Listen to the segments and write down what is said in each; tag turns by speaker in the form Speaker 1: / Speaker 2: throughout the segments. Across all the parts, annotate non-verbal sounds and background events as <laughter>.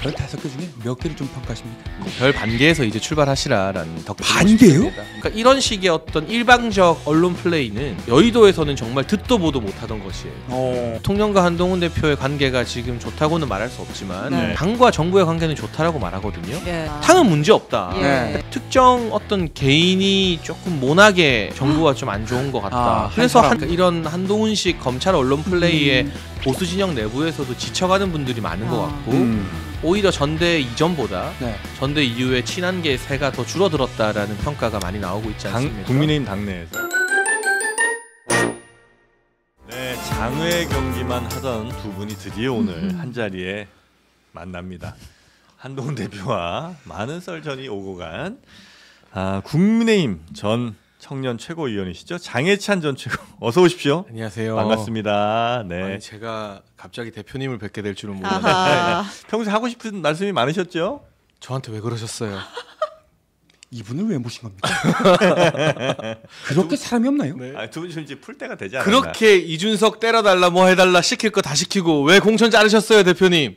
Speaker 1: 별 다섯 개 중에 몇 개를 좀 평가하십니까? 뭐 별 반개에서 이제 출발하시라라는 덕분 반개요? 그러니까 이런 식의 어떤 일방적 언론 플레이는 여의도에서는 정말 듣도 보도 못하던 것이에요. 어. 통령과 한동훈 대표의 관계가 지금 좋다고는 말할 수 없지만 네. 당과 정부의 관계는 좋다라고 말하거든요. 예. 당은 문제 없다. 예. 네. 특정 어떤 개인이 조금 모나게 정부가 좀 안 좋은 것 같다. 아, 그래서 한, 이런 한동훈식 검찰 언론 플레이에 음. 보수 진영 내부에서도 지쳐가는 분들이 많은 것 아. 같고 음. 오히려 전대 이전보다 네. 전대 이후에 친한계 세가 더 줄어들었다라는 평가가 많이
Speaker 2: 나오고 있지 않습니까? 당, 국민의힘 당내에서 네 장외 경기만 하던 두 분이 드디어 오늘 음. 한 자리에 만납니다. 한동훈 대표와 많은 썰전이 오고 간 아, 국민의힘 전 청년 최고위원이시죠 장해찬 전 최고 <laughs> 어서 오십시오. 안녕하세요. 반갑습니다. 네. 아니, 제가 갑자기 대표님을 뵙게 될 줄은 몰랐는데 <laughs> 평소에 하고 싶은 말씀이 많으셨죠? 저한테 왜 그러셨어요? <laughs>
Speaker 3: 이분을 왜 모신 겁니까? 그렇게 사람이 없나요?
Speaker 2: 네. 아, 두분 좀 이제 풀 때가 되지 않았나? 그렇게 이준석
Speaker 1: 때려달라 뭐 해달라 시킬 거 다 시키고 왜 공천 자르셨어요 대표님?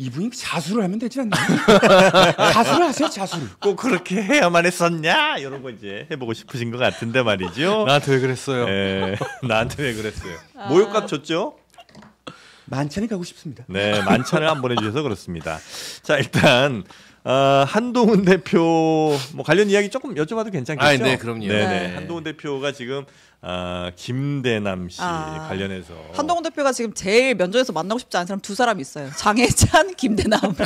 Speaker 2: 이분이 자수를 하면 되지 않나? <laughs> 자수를 하세요, 자수를. 꼭 그렇게 해야만 했었냐? 이런 거 이제 해보고 싶으신 것 같은데 말이죠. 나한테 왜 그랬어요? 네, 나한테 왜 그랬어요? 아... 모욕값 줬죠?
Speaker 3: 만찬에 가고 싶습니다. 네,
Speaker 2: 만찬을 안 보내주셔서 그렇습니다. 자, 일단 어, 한동훈 대표 뭐 관련 이야기 조금 여쭤봐도 괜찮겠죠? 아, 네, 그럼요. 네네. 네. 한동훈 대표가 지금 아, 김대남 씨 아, 관련해서 한동훈
Speaker 4: 대표가 지금 제일 면접에서 만나고 싶지 않은 사람 두 사람 있어요. 장혜찬, <laughs> 김대남. <laughs>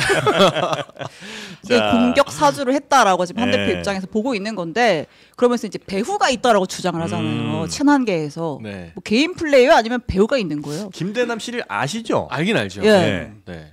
Speaker 4: 이제 공격 사주를 했다라고 지금 한 네. 대표 입장에서 보고 있는 건데 그러면서 이제 배후가 있다라고 주장을 하잖아요. 음. 친한계에서 네. 뭐 개인 플레이요 아니면 배우가 있는 거예요?
Speaker 2: 김대남 씨를 아시죠? 알긴 알죠. 예. 네. 네. 네.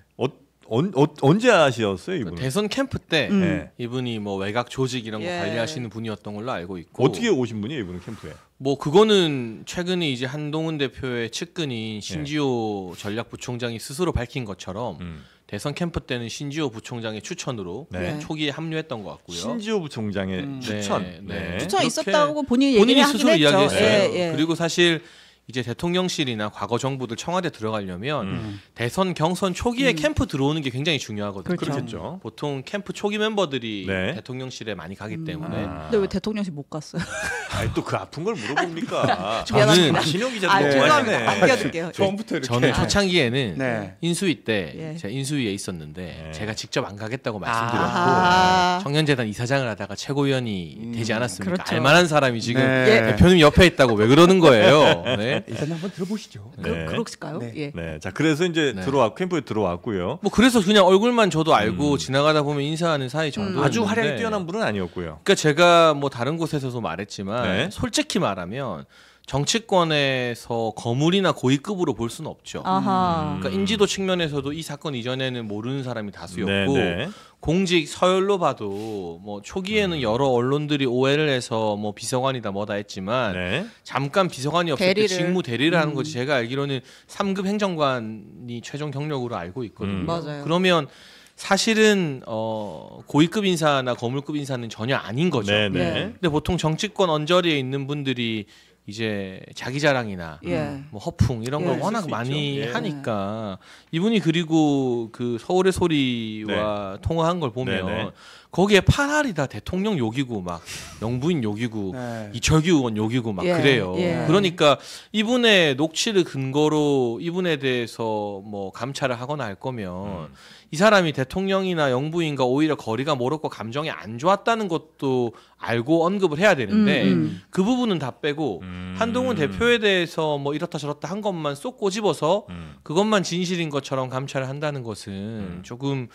Speaker 2: 언, 어, 언제
Speaker 1: 아시었어요 그러니까 이분? 대선 캠프 때 음. 예. 이분이 뭐 외곽 조직 이런 거 예. 관리하시는 분이었던
Speaker 2: 걸로 알고 있고 어떻게 오신 분이에요 이분은 캠프에?
Speaker 1: 뭐 그거는 최근에 이제 한동훈 대표의 측근인 예. 신지호 예. 전략부총장이 스스로 밝힌 것처럼 음. 대선 캠프 때는 신지호 부총장의 추천으로 네. 네. 초기에 합류했던 것 같고요. 신지호 부총장의 음. 추천, 네. 네. 네. 추천
Speaker 4: 있었다고 본인이 본인이 스스로 이야기했어요. 예, 그리고
Speaker 1: 사실 이제 대통령실이나 과거 정부들 청와대 들어가려면 음. 대선 경선 초기에 음. 캠프 들어오는 게 굉장히 중요하거든요. 그렇죠. 그렇겠죠 보통 캠프 초기 멤버들이 네. 대통령실에 많이 가기 음. 때문에. 아. 근데
Speaker 4: 왜 대통령실 못 갔어요?
Speaker 1: <laughs> 아니 또 그 아픈 걸 물어봅니까? <laughs> 저는 신용 기자 너무 죄송합니다. 아, 안겨줄게요. 네. 처음부터 이렇게. 저는 초창기에는 네. 인수위 때 예. 제가 인수위에 있었는데 네. 제가 직접 안 가겠다고 아. 말씀드렸고 청년재단 이사장을 하다가 최고위원이 되지 음. 않았습니까?
Speaker 4: 그렇죠. 알만한 사람이 지금 네.
Speaker 2: 대표님 옆에 있다고 왜 그러는 거예요? 네. 네. 일단 한번 들어보시죠.
Speaker 4: 그, 네. 그럴까요? 네. 예.
Speaker 2: 네. 자, 그래서 이제 네. 들어왔 캠프에 들어왔고요. 뭐
Speaker 1: 그래서 그냥 얼굴만 저도 알고 음. 지나가다 보면 인사하는 사이 정도. 음. 아주 화려하게 뛰어난 분은 아니었고요. 그러니까 제가 뭐 다른 곳에서도 말했지만 네. 솔직히 말하면 정치권에서 거물이나 고위급으로 볼 수는 없죠. 아하. 음. 그러니까 인지도 측면에서도 이 사건 이전에는 모르는 사람이 다수였고 네네. 공직 서열로 봐도 뭐 초기에는 음. 여러 언론들이 오해를 해서 뭐 비서관이다 뭐다 했지만 네. 잠깐 비서관이 없을 대리를. 때 직무 대리를 하는 거지 음. 제가 알기로는 3급 행정관이 최종 경력으로 알고 있거든요. 음. 맞아요. 그러면 사실은 어 고위급 인사나 거물급 인사는 전혀 아닌 거죠. 네네. 네. 네. 근데 보통 정치권 언저리에 있는 분들이 이제 자기 자랑이나 예. 뭐 허풍 이런 걸 예. 워낙 많이 예. 하니까 이분이 그리고 그 서울의 소리와 네. 통화한 걸 보면 네네. 네. 거기에 파라이다 대통령 욕이고 막 영부인 욕이고 네. 이철규 의원 욕이고 막 예, 그래요. 예. 그러니까 이분의 녹취를 근거로 이분에 대해서 뭐 감찰을 하거나 할 거면 음. 이 사람이 대통령이나 영부인과 오히려 거리가 멀었고 감정이 안 좋았다는 것도 알고 언급을 해야 되는데 음, 음. 그 부분은 다 빼고 음. 한동훈 대표에 대해서 뭐 이렇다 저렇다 한 것만 쏙 꼬집어서 음. 그것만 진실인 것처럼 감찰을 한다는 것은 음. 조금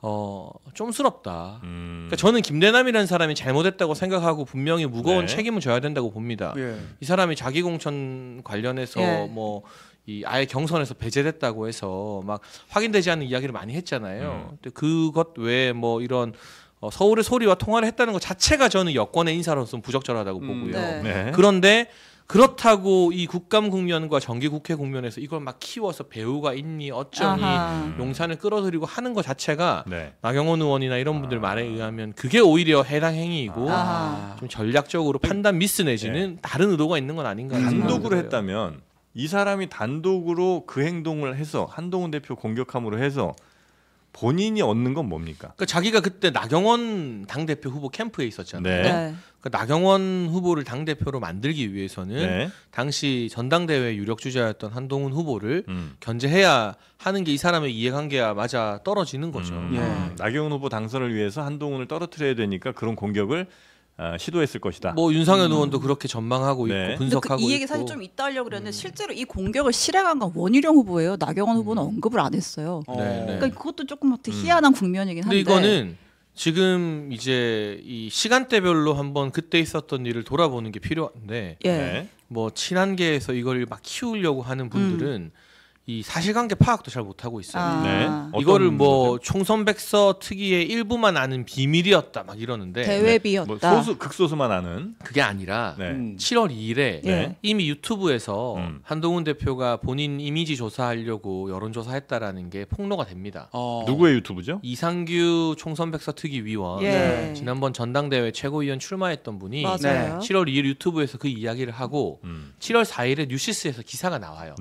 Speaker 1: 어 좀스럽다. 음. 음. 그러니까 저는 김대남이라는 사람이 잘못했다고 생각하고 분명히 무거운 네. 책임을 져야 된다고 봅니다. 예. 이 사람이 자기 공천 관련해서 예. 뭐이 아예 경선에서 배제됐다고 해서 막 확인되지 않은 이야기를 많이 했잖아요. 음. 근데 그것 외에 뭐 이런 어, 서울의 소리와 통화를 했다는 것 자체가 저는 여권의 인사로서는 부적절하다고 음, 보고요. 네. 네. 그런데 그렇다고 이 국감 국면과 정기 국회 국면에서 이걸 막 키워서 배우가 있니 어쩌니 아하. 용산을 음. 끌어들이고 하는 것 자체가 네. 나경원 의원이나 이런 분들 아. 말에 의하면 그게 오히려 해당 행위이고 아. 좀
Speaker 2: 전략적으로 그 판단 미스 내지는 네. 예. 다른 의도가 있는 건 아닌가 단독으로 했다면 이 사람이 단독으로 그 행동을 해서 한동훈 대표 공격함으로 해서 본인이 얻는 건 뭡니까? 그러니까 자기가 그때 나경원 당 대표 후보 캠프에 있었잖아요. 네. 네. 그러니까
Speaker 1: 나경원 후보를 당 대표로 만들기 위해서는 네. 당시 전당대회 유력 주자였던
Speaker 2: 한동훈 후보를 음. 견제해야 하는 게 이 사람의 이해관계와 맞아 떨어지는 거죠. 음. 예. 음. 나경원 후보 당선을 위해서 한동훈을 떨어뜨려야 되니까 그런 공격을 어, 시도했을 것이다. 뭐 윤상현 음. 의원도 그렇게 전망하고 네. 있고
Speaker 1: 분석하고
Speaker 4: 그, 이 얘기 사실 좀 있다 하려고 그랬는데 음. 실제로 이 공격을 실행한 건 원희룡 후보예요. 나경원 음. 후보는 언급을 안 했어요. 어. 네, 네. 그러니까 그것도 조금 어떻게 음. 희한한 국면이긴 한데. 이거는
Speaker 1: 지금 이제 이 시간대별로 한번 그때 있었던 일을 돌아보는 게 필요한데 예. 뭐 친한계에서 이걸 막 키우려고 하는 음. 분들은 이 사실관계 파악도 잘 못하고 있어요. 아. 네. 네. 이거를 뭐 총선백서 특위의 일부만 아는 비밀이었다 막 이러는데 네. 네. 대외비였다. 뭐 소수 극소수만 아는 그게 아니라 네. 7월 음. 2일에 예. 네. 이미 유튜브에서 음. 한동훈 대표가 본인 이미지 조사하려고 여론조사했다라는 게 폭로가 됩니다. 어. 누구의 유튜브죠? 이상규 총선백서 특위 위원 예. 지난번 전당대회 최고위원 출마했던 분이 맞 7월 2일 유튜브에서 그 이야기를 하고 음. 7월 4일에 뉴시스에서 기사가 나와요.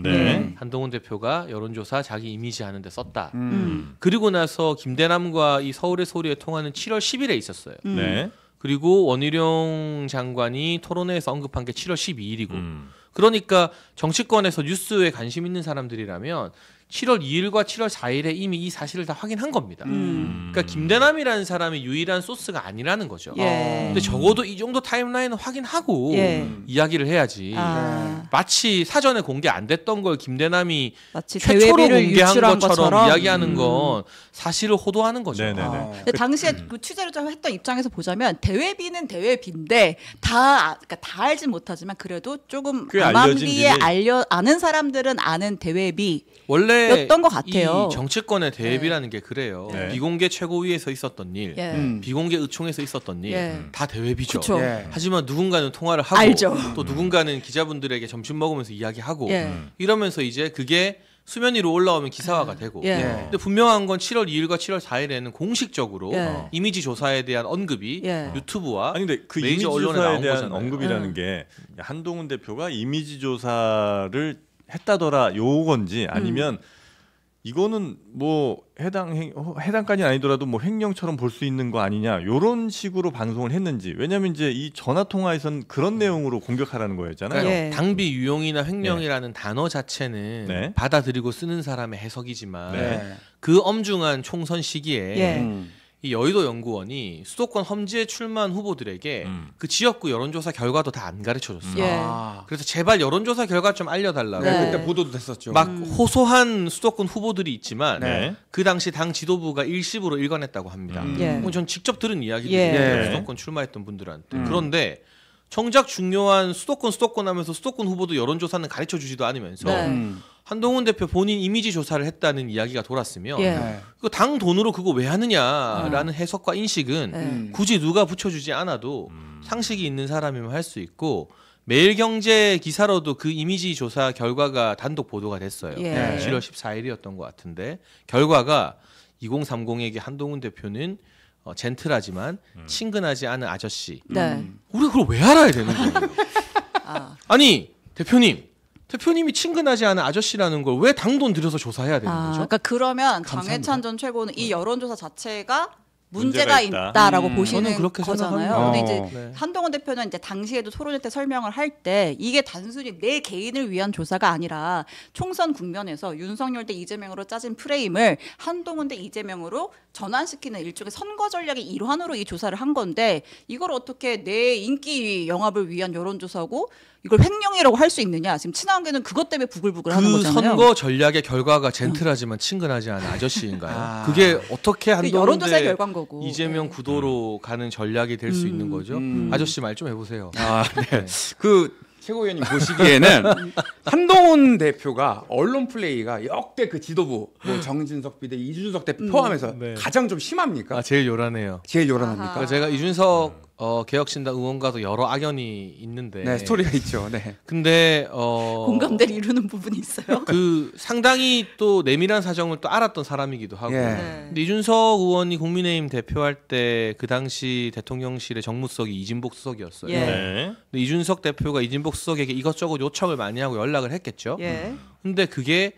Speaker 1: 한동훈 대표 대표가 여론조사 자기 이미지 하는데 썼다. 음. 그리고 나서 김대남과 이 서울의 소리에 통하는 7월 10일에 있었어요. 음. 네. 그리고 원희룡 장관이 토론회에서 언급한 게 7월 12일이고. 음. 그러니까 정치권에서 뉴스에 관심 있는 사람들이라면 7월 2일과 7월 4일에 이미 이 사실을 다 확인한 겁니다. 음. 그러니까 김대남이라는 사람이 유일한 소스가 아니라는 거죠. 예. 근데 적어도 이 정도 타임라인은 확인하고 예. 이야기를 해야지. 아. 마치 사전에 공개 안 됐던 걸 김대남이 최초로 공개한 것처럼, 것처럼, 이야기하는 음. 건 사실을 호도하는
Speaker 2: 거죠. 아.
Speaker 4: 당시에 음. 그 취재를 좀 했던 입장에서 보자면 대외비는 대외비인데 다 그러니까 다 알진 못하지만 그래도 조금 암암리에 알려 아는 사람들은 아는 대외비. 원래 였던 것 같아요.
Speaker 1: 정치권의 네. 대비라는게 그래요. 네. 비공개 최고위에서 있었던 일, 예. 음. 비공개 의총에서 있었던 일, 예. 다 대회비죠. 예. 하지만 누군가는 통화를 하고 알죠. 또 음. 누군가는 기자분들에게 점심 먹으면서 이야기하고 예. 이러면서 이제 그게 수면 위로 올라오면 기사화가 예. 되고 예. 근데 분명한 건 7월 2일과 7월 4일에는
Speaker 2: 공식적으로 어. 이미지 조사에 대한 언급이 유튜브와 아니 데그 이미지 조사에 대한 거잖아요. 언급이라는 게 한동훈 대표가 이미지 조사를 했다더라 요건지 아니면 음. 이거는 뭐 해당 행, 어, 해당까지 아니더라도 뭐 횡령처럼 볼 수 있는 거 아니냐 요런 식으로 방송을 했는지 왜냐면 이제 이 전화 통화에선 그런 내용으로 공격하라는 거였잖아요. 네.
Speaker 1: 당비 유용이나 횡령이라는
Speaker 2: 네. 단어 자체는
Speaker 1: 네. 받아들이고 쓰는 사람의 해석이지만 네. 네. 그 엄중한 총선 시기에. 예. 음. 이 여의도 연구원이 수도권 험지에 출마한 후보들에게 음. 그 지역구 여론조사 결과도 다 안 가르쳐 줬어요. 예. 아. 그래서 제발 여론조사 결과 좀 알려달라고. 네. 그때 보도도 됐었죠. 막 음. 호소한 수도권 후보들이 있지만 네. 그 당시 당 지도부가 일시으로 일관했다고 합니다. 음. 예. 뭐 전 직접 들은 이야기들인데 예. 예. 수도권 출마했던 분들한테. 음. 그런데 정작 중요한 수도권 수도권 하면서 수도권 후보도 여론조사는 가르쳐 주지도 않으면서 네. 음. 한동훈 대표 본인 이미지 조사를 했다는 이야기가 돌았으며 예. 네. 그당 돈으로 그거 왜 하느냐라는 음. 해석과 인식은 네. 음. 굳이 누가 붙여주지 않아도 음. 상식이 있는 사람이면 할 수 있고 매일경제 기사로도 그 이미지 조사 결과가 단독 보도가 됐어요. 예. 7월 14일이었던 것 같은데 결과가 2030에게 한동훈 대표는 어, 젠틀하지만 음. 친근하지 않은 아저씨. 네. 우리 그걸 왜 알아야 되는 거예요? <laughs> 아. 아니 대표님 대표님이 친근하지 않은 아저씨라는 걸 왜 당돈 들여서 조사해야 되는 아, 거죠? 그러니까
Speaker 4: 그러면 감사합니다. 장해찬 전 최고는 이 네. 여론조사 자체가 문제가, 문제 있다. 라고 음. 보시는 거잖아요. 생각합니다. 근데 이제 어. 네. 한동훈 대표는 이제 당시에도 토론회 때 설명을 할 때 이게 단순히 내 개인을 위한 조사가 아니라 총선 국면에서 윤석열 대 이재명으로 짜진 프레임을 한동훈 대 이재명으로 전환시키는 일종의 선거 전략의 일환으로 이 조사를 한 건데 이걸 어떻게 내 인기 영합을 위한 여론조사고 이걸 횡령이라고 할 수 있느냐? 지금 친한계는 그것 때문에 부글부글하는 그 거잖아요. 선거
Speaker 1: 전략의 결과가 젠틀하지만 음. 친근하지 않은 아저씨인가요? 아. 그게 어떻게 한여론조 결과인 거고 이재명 네. 구도로 음. 가는 전략이 될 수 있는 음. 거죠? 아저씨 말 좀 해보세요.
Speaker 3: 아, 네. 네. 그 최고위원님 보시기에는 <laughs> 한동훈 대표가 언론 플레이가 역대 그 지도부 뭐 정진석 비대 이준석 대표 포함해서 음, 네. 가장 좀 심합니까?
Speaker 1: 아, 제일 요란해요. 제일 요란합니까? 아하. 제가 이준석 어, 개혁신당 의원과도 여러 악연이 있는데 네, 스토리가 있죠. 네. 근데 어공감대
Speaker 4: 이루는 부분이 있어요.
Speaker 1: <laughs> 그 상당히 또 내밀한 사정을 또 알았던 사람이기도 하고. 예. 네. 근데 이준석 의원이 국민의힘 대표할 때 그 당시 대통령실의 정무수석이 이진복 수석이었어요. 예. 네. 근데 이준석 대표가 이진복 수석에게 이것저것 요청을 많이 하고 연락을 했겠죠. 예. 근데 그게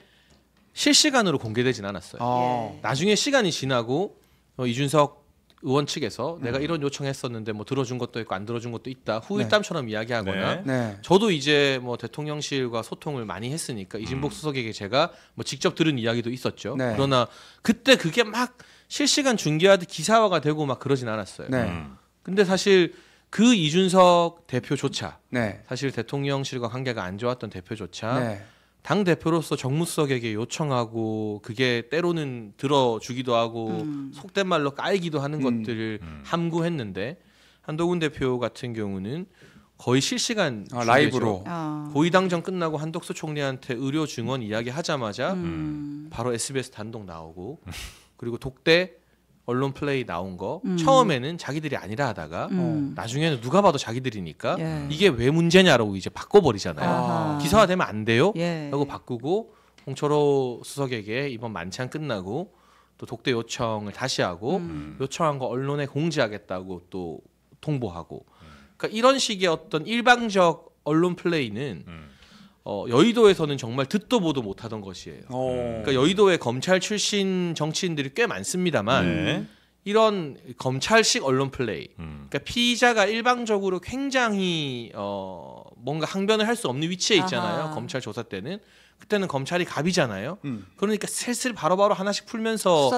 Speaker 1: 실시간으로 공개되진 않았어요. 아. 예. 나중에 시간이 지나고 어, 이준석 의원 측에서 음. 내가 이런 요청했었는데 뭐 들어준 것도 있고 안 들어준 것도 있다 후일담처럼 네. 이야기하거나 네. 네. 저도 이제 뭐 대통령실과 소통을 많이 했으니까 이진복 음. 수석에게 제가 뭐 직접 들은 이야기도 있었죠. 네. 그러나 그때 그게 막 실시간 중계하듯 기사화가 되고 막 그러진 않았어요. 네. 음. 근데 사실 그 이준석 대표조차 네. 사실 대통령실과 관계가 안 좋았던 대표조차 당 대표로서 정무수석에게 요청하고 그게 때로는 들어주기도 하고 음. 속된 말로 깔기도 하는 음. 것들을 음. 함구했는데 한동훈 대표 같은 경우는 거의 실시간 아, 라이브로 아. 고위당정 끝나고 한덕수 총리한테 의료 증언 이야기 하자마자 음. 음. 바로 SBS 단독 나오고 그리고 독대 언론 플레이 나온 거 음. 처음에는 자기들이 아니라 하다가 음. 나중에는 누가 봐도 자기들이니까 예. 이게 왜 문제냐라고 이제 바꿔버리잖아요. 아하. 기사화되면 안 돼요? 예. 라고 바꾸고 홍철호 수석에게 이번 만찬 끝나고 또 독대 요청을 다시 하고 음. 음. 요청한 거 언론에 공지하겠다고 또 통보하고 그러니까 이런 식의 어떤 일방적 언론 플레이는 음. 어, 여의도에서는 정말 듣도 보도 못하던 것이에요.
Speaker 3: 오. 어. 그러니까
Speaker 1: 여의도에 검찰 출신 정치인들이 꽤 많습니다만 네. 이런 검찰식 언론 플레이, 음. 그러니까 피의자가 일방적으로 굉장히 어, 뭔가 항변을 할 수 없는 위치에 있잖아요. 아하. 검찰 조사 때는 그때는 검찰이 갑이잖아요. 음. 그러니까 슬슬 바로바로 하나씩 풀면서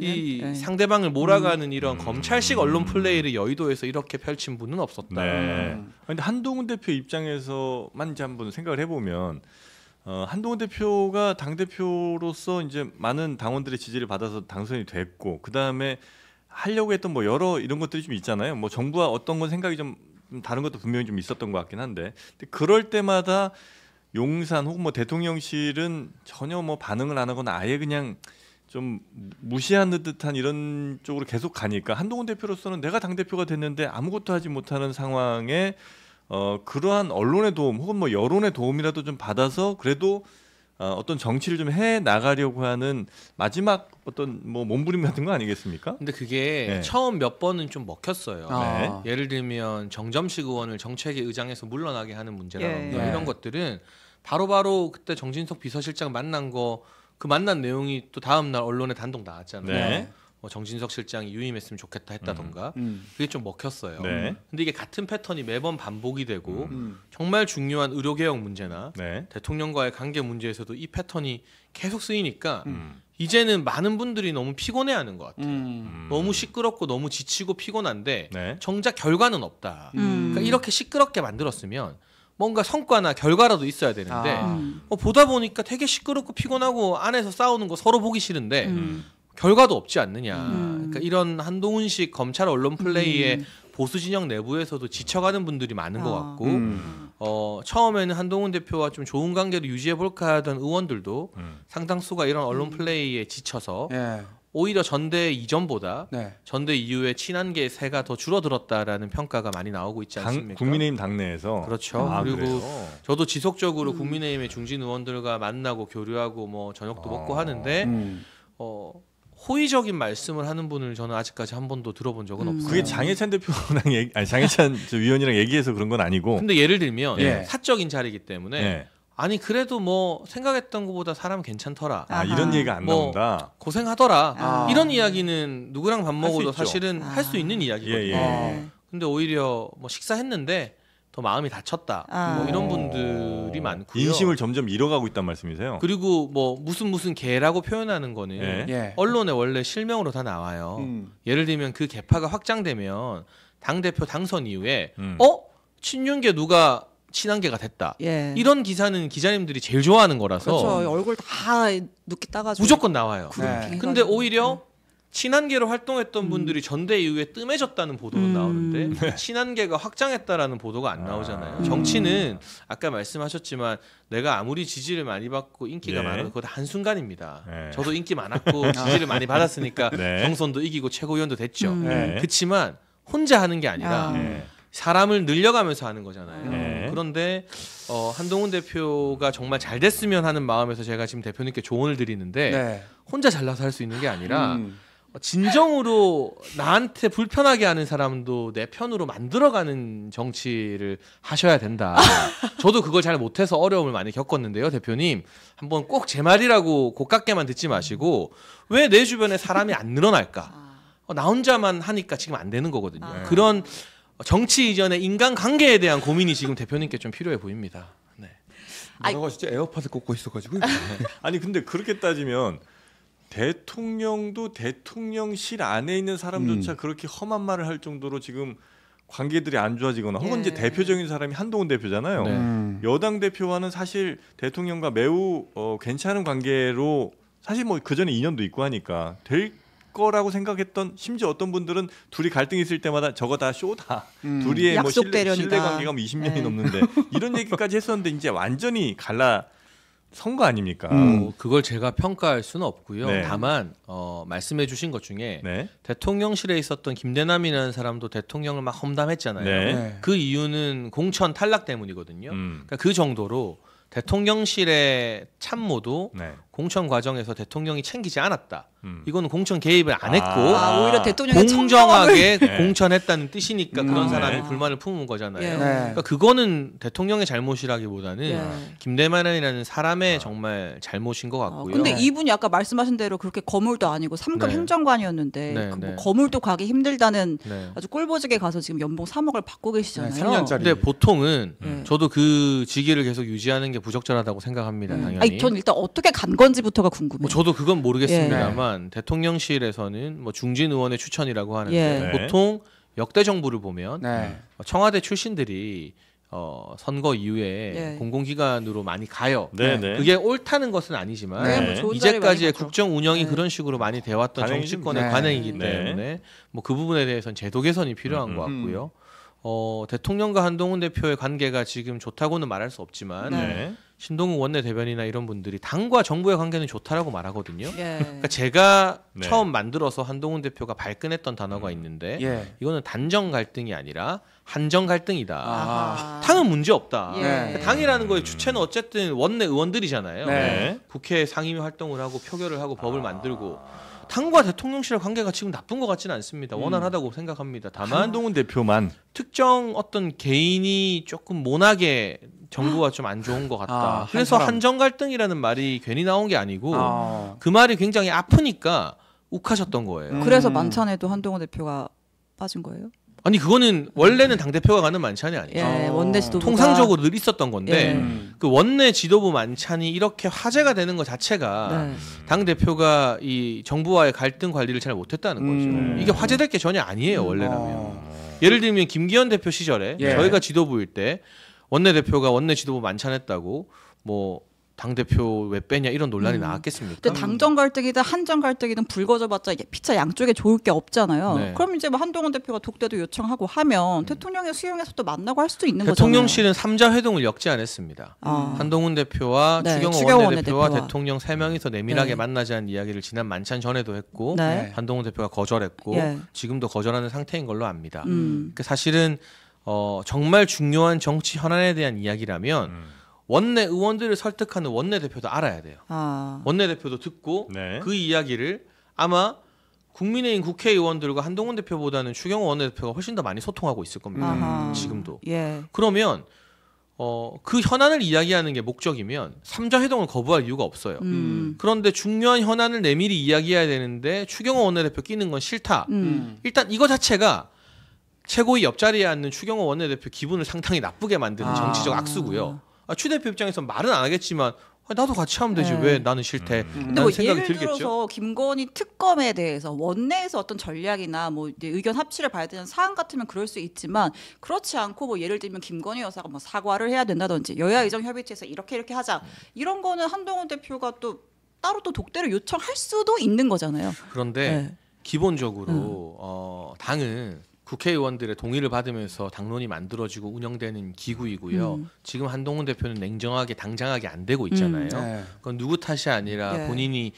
Speaker 1: 이 네. 상대방을
Speaker 2: 음. 몰아가는 음. 이런 검찰식 언론 플레이를 여의도에서 이렇게 펼친 분은 없었다. 그런 네. 음. 근데 한동훈 대표 입장에서만 이제 한번 생각을 해보면 어, 한동훈 대표가 당 대표로서 이제 많은 당원들의 지지를 받아서 당선이 됐고 그 다음에 하려고 했던 뭐 여러 이런 것들이 좀 있잖아요. 뭐 정부와 어떤 건 생각이 좀 다른 것도 분명히 좀 있었던 것 같긴 한데 그럴 때마다 용산 혹은 뭐 대통령실은 전혀 뭐 반응을 안 하거나 아예 그냥 좀 무시하는 듯한 이런 쪽으로 계속 가니까 한동훈 대표로서는 내가 당 대표가 됐는데 아무것도 하지 못하는 상황에 어 그러한 언론의 도움 혹은 뭐 여론의 도움이라도 좀 받아서 그래도 어, 어떤 정치를 좀 해 나가려고 하는 마지막 어떤 뭐 몸부림 같은 거 아니겠습니까? 근데 그게 네. 처음 몇 번은 좀 먹혔어요. 아. 네. 예를 들면 정점식 의원을
Speaker 1: 정책의 의장에서 물러나게 하는 문제라든가 예. 네. 이런 것들은 바로바로 바로 그때 정진석 비서실장 만난 거 그 만난 내용이 또 다음 날 언론에 단독 나왔잖아요. 네. 뭐 정진석 실장이 유임했으면 좋겠다 했다던가 음, 음. 그게 좀 먹혔어요. 네. 근데 이게 같은 패턴이 매번 반복이 되고 음. 음. 정말 중요한 의료 개혁 문제나 네. 대통령과의 관계 문제에서도 이 패턴이 계속 쓰이니까 음. 음. 이제는 많은 분들이 너무 피곤해하는 것 같아요. 너무 시끄럽고 너무 지치고 피곤한데 네. 정작 결과는 없다. 그러니까 이렇게 시끄럽게 만들었으면 뭔가 성과나 결과라도 있어야 되는데 아. 어, 보다 보니까 되게 시끄럽고 피곤하고 안에서 싸우는 거 서로 보기 싫은데 음. 결과도 없지 않느냐. 음. 그러니까 이런 한동훈식 검찰 언론 플레이에 음. 보수 진영 내부에서도 지쳐가는 분들이 많은 아. 것 같고
Speaker 3: 음.
Speaker 1: 어, 처음에는 한동훈 대표와 좀 좋은 관계를 유지해 볼까 하던 의원들도 음. 상당수가 이런 언론 음. 플레이에 지쳐서 예. 오히려 전대 이전보다 네. 전대 이후에 친한계 세가 더 줄어들었다라는 평가가 많이 나오고 있지 않습니까? 당, 국민의힘
Speaker 2: 당내에서 그렇죠. 아, 그리고 그래요?
Speaker 1: 저도 지속적으로 음. 국민의힘의 중진 의원들과 만나고 교류하고 뭐 저녁도 아, 먹고 하는데 음. 어 호의적인 말씀을 하는 분을 저는 아직까지 한 번도 들어본 적은 음. 없어요. 그게 장해찬 대표랑
Speaker 2: 얘기, 아니 장해찬 위원이랑 얘기해서 그런 건 아니고. 근데 예를 들면 예. 사적인 자리이기 때문에 예.
Speaker 1: 아니 그래도 뭐 생각했던 것보다 사람 괜찮더라. 아, 이런 얘기가 안뭐 나온다. 고생하더라. 아. 이런 이야기는 누구랑 밥 먹어도 사실은 아.
Speaker 2: 할수 있는 이야기거든요. 예, 예. 네.
Speaker 1: 근데 오히려 뭐 식사했는데 더 마음이 다쳤다 아. 뭐 이런
Speaker 2: 분들이 많고요. 인심을 점점 잃어가고 있단 말씀이세요?
Speaker 1: 그리고 뭐 무슨 무슨 개라고 표현하는 거는 네. 예. 언론에 원래 실명으로 다 나와요. 음. 예를 들면 그 개파가 확장되면 당 대표 당선 이후에 음. 어 친윤계 누가 친한계가 됐다. 예. 이런 기사는 기자님들이 제일 좋아하는 거라서 그렇죠. 얼굴 다 늦게 따가지고 무조건 나와요. 네. 근데 오히려 음. 친한계로 활동했던 음. 분들이 전대 이후에 뜸해졌다는 보도는 음. 나오는데 네. <laughs> 친한계가 확장했다라는 보도가 안 나오잖아요. 아. 정치는 아까 말씀하셨지만 내가 아무리 지지를 많이 받고 인기가 예. 많아도 그것 한 순간입니다. 예. 저도 인기 많았고 <laughs> 아. 지지를 많이 받았으니까 네. 경선도 이기고 최고위원도 됐죠. 음. 네. 그렇지만 혼자 하는 게 아니라 아. 네. 사람을 늘려가면서 하는 거잖아요. 네. 그런데 어, 한동훈 대표가 정말 잘 됐으면 하는 마음에서 제가 지금 대표님께 조언을 드리는데 네. 혼자 잘나서 할 수 있는 게 아니라. 음. 진정으로 나한테 불편하게 하는 사람도 내 편으로 만들어가는 정치를 하셔야 된다. 저도 그걸 잘 못해서 어려움을 많이 겪었는데요, 대표님. 한번 꼭 제 말이라고 고깝게만 듣지 마시고 왜 내 주변에 사람이 안 늘어날까? 어, 나 혼자만 하니까 지금 안 되는 거거든요. 아. 그런 정치 이전에 인간 관계에 대한
Speaker 2: 고민이 지금 대표님께 좀 필요해 보입니다. 네. 내 진짜 에어팟을 꽂고 있어가지고. <laughs> 아니 근데 그렇게 따지면 대통령도 대통령실 안에 있는 사람조차 음. 그렇게 험한 말을 할 정도로 지금 관계들이 안 좋아지거나 혹은 예. 이제 대표적인 사람이 한동훈 대표잖아요. 네. 음. 여당 대표와는 사실 대통령과 매우 어, 괜찮은 관계로 사실 뭐 그 전에 인연도 있고 하니까 될 거라고 생각했던 심지어 어떤 분들은 둘이 갈등이 있을 때마다 저거 다 쇼다. 음. 둘이의 뭐 신뢰, 신뢰 관계가 뭐 20년이 네. 넘는데 이런 얘기까지 했었는데 이제 완전히 갈라 선거 아닙니까? 음. 어,
Speaker 1: 그걸 제가 평가할 수는 없고요. 네. 다만 어, 말씀해주신 것 중에 네. 대통령실에 있었던 김대남이라는 사람도 대통령을 막 험담했잖아요. 네. 네. 그 이유는 공천 탈락 때문이거든요. 음. 그러니까 그 정도로 대통령실의 참모도 네. 공천 과정에서 대통령이 챙기지 않았다. 음. 이건 공천 개입을 안 했고 아, 아 오히려 대통령이 공정하게 청 네. 공천했다는 뜻이니까 음. 그런 네. 사람이 불만을 품은 거잖아요. 예. 그러니까 그거는 대통령의 잘못이라기보다는 예. 김대만이라는 사람의 아. 정말 잘못인 것 아, 같고요. 아, 근데 네. 이분이
Speaker 4: 아까 말씀하신 대로 그렇게 거물도 아니고 삼급 네. 행정관이었는데 네, 그뭐 네. 거물도 가기 힘들다는 아주 꼴보직에 가서 지금 연봉 3억을 받고 계시잖아요. 3년짜리. 근데
Speaker 1: 보통은 음. 저도 그 직위를 계속 유지하는 게 부적절하다고 생각합니다. 음. 당연히. 아니, 전 일단
Speaker 4: 어떻게 간 건지부터가 궁금해요. 뭐 저도 그건 모르겠습니다만
Speaker 1: 예. 하지만 대통령실에서는 뭐 중진 의원의 추천이라고 하는데 예. 네. 보통 역대 정부를 보면 네. 뭐 청와대 출신들이 어, 선거 이후에 예. 공공기관으로 많이 가요. 네, 네. 네. 그게 옳다는 것은 아니지만 네, 뭐 이제까지의 국정 운영이 네. 그런 식으로 많이 돼왔던 정치권의 네. 관행이기 때문에 뭐 그 부분에 대해서는 제도 개선이 필요한 음, 음. 것 음. 같고요. 어, 대통령과 한동훈 대표의 관계가 지금 좋다고는 말할 수 없지만 신동욱 원내대변인이나 이런 분들이 당과 정부의 관계는 좋다라고 말하거든요. 예. 그러니까 제가 네. 처음 만들어서 한동훈 대표가 발끈했던 단어가 음. 있는데 예. 이거는 단정 갈등이 아니라 한정 갈등이다. 아하. 당은 문제 없다. 예. 그러니까 당이라는 거의 주체는 어쨌든 원내 의원들이잖아요. 네. 국회 상임위 활동을 하고 표결을 하고 법을 아. 만들고 당과 대통령실의 관계가 지금 나쁜 것 같지는 않습니다. 음. 원활하다고 음. 생각합니다. 다만 한동훈 대표만 특정 어떤 개인이 조금 모나게 정부가 좀 안 좋은 것 같다. 아, 그래서 한정 갈등이라는 말이 괜히 나온 게 아니고 아. 그 말이 굉장히 아프니까 욱하셨던 거예요. 음. 그래서 만찬에도
Speaker 4: 한동훈 대표가 빠진 거예요?
Speaker 1: 아니 그거는 원래는 당 대표가 가는 만찬이 아니죠. 예, 원내 지도부 통상적으로 늘 있었던 건데 예. 그 원내 지도부 만찬이 이렇게 화제가 되는 것 자체가 네. 당 대표가 이 정부와의 갈등 관리를 잘 못했다는 거죠. 음. 네. 이게 화제될 게 전혀 아니에요 원래라면. 어. 예를 들면 김기현 대표 시절에 예. 저희가 지도부일 때 원내 대표가 원내 지도부 만찬했다고 뭐당 대표 왜 빼냐 이런 논란이 음. 나왔겠습니까? 근데
Speaker 4: 당정 갈등이든 한정 갈등이든 불거져봤자 피차 양쪽에 좋을 게 없잖아요. 네. 그럼 이제 뭐 한동훈 대표가 독대도 요청하고 하면 음. 대통령의수용에서또 만나고 할 수도 있는 대통령 거잖아 대통령실은
Speaker 1: 3자 회동을 역지 않았습니다. 아. 한동훈 대표와 네, 추경호, 원내대표와 대표와. 대통령 세명이서 내밀하게 네. 만나자는 이야기를 지난 만찬 전에도 했고 네. 네. 한동훈 대표가 거절했고 예. 지금도 거절하는 상태인 걸로 압니다. 음. 그러니까 사실은 어, 정말 중요한 정치 현안에 대한 이야기라면. 음. 원내 의원들을 설득하는 원내 대표도 알아야 돼요. 아. 원내 대표도 듣고 네. 그 이야기를 아마 국민의힘 국회의원들과 한동훈 대표보다는 추경호 원내대표가 훨씬 더 많이 소통하고 있을 겁니다. 아하. 음, 지금도. 예. 그러면 어, 그 현안을 이야기하는 게 목적이면 삼자 회동을 거부할 이유가 없어요. 음. 그런데 중요한 현안을 내밀히 이야기해야 되는데 추경호 원내대표 끼는 건 싫다. 음. 음. 일단 이거 자체가 최고위 옆자리에 앉는 추경호 원내대표 기분을 상당히 나쁘게 만드는 아. 정치적 악수고요. 아, 추 대표 입장에서 말은 안 하겠지만 아, 나도 같이 하면 되지 네. 왜 나는 싫대? 음. 근데 뭐 예를 들겠죠? 들어서
Speaker 4: 김건희 특검에 대해서 원내에서 어떤 전략이나 뭐 이제 의견 합치를 봐야 되는 사안 같으면 그럴 수 있지만 그렇지 않고 뭐 예를 들면 김건희 여사가 뭐 사과를 해야 된다든지 여야 음. 의정 협의체에서 이렇게 이렇게 하자 이런 거는 한동훈 대표가 또 따로 또 독대를 요청할 수도 있는 거잖아요.
Speaker 1: 그런데 네. 기본적으로 음. 어, 당은 국회의원들의 동의를 받으면서 당론이 만들어지고 운영되는 기구이고요. 음. 지금 한동훈 대표는 냉정하게 당장하게 안 되고 음. 있잖아요. 음. 네. 그건 누구 탓이 아니라 네. 본인이